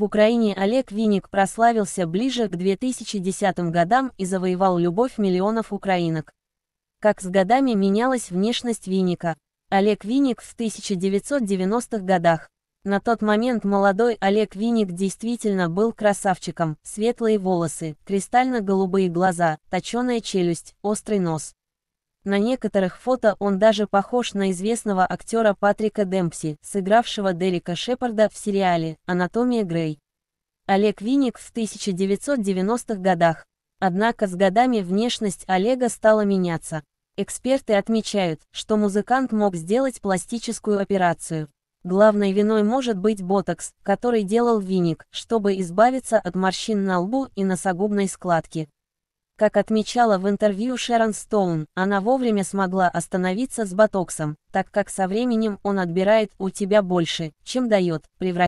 В Украине Олег Винник прославился ближе к 2010 годам и завоевал любовь миллионов украинок. Как с годами менялась внешность Винника. Олег Винник в 1990-х годах. На тот момент молодой Олег Винник действительно был красавчиком, светлые волосы, кристально-голубые глаза, точеная челюсть, острый нос. На некоторых фото он даже похож на известного актера Патрика Демпси, сыгравшего Дерека Шепарда в сериале «Анатомия Грей». Олег Винник в 1990-х годах. Однако с годами внешность Олега стала меняться. Эксперты отмечают, что музыкант мог сделать пластическую операцию. Главной виной может быть ботокс, который делал Винник, чтобы избавиться от морщин на лбу и носогубной складки. Как отмечала в интервью Шерон Стоун, она вовремя смогла остановиться с ботоксом, так как со временем он отбирает у тебя больше, чем дает, превращая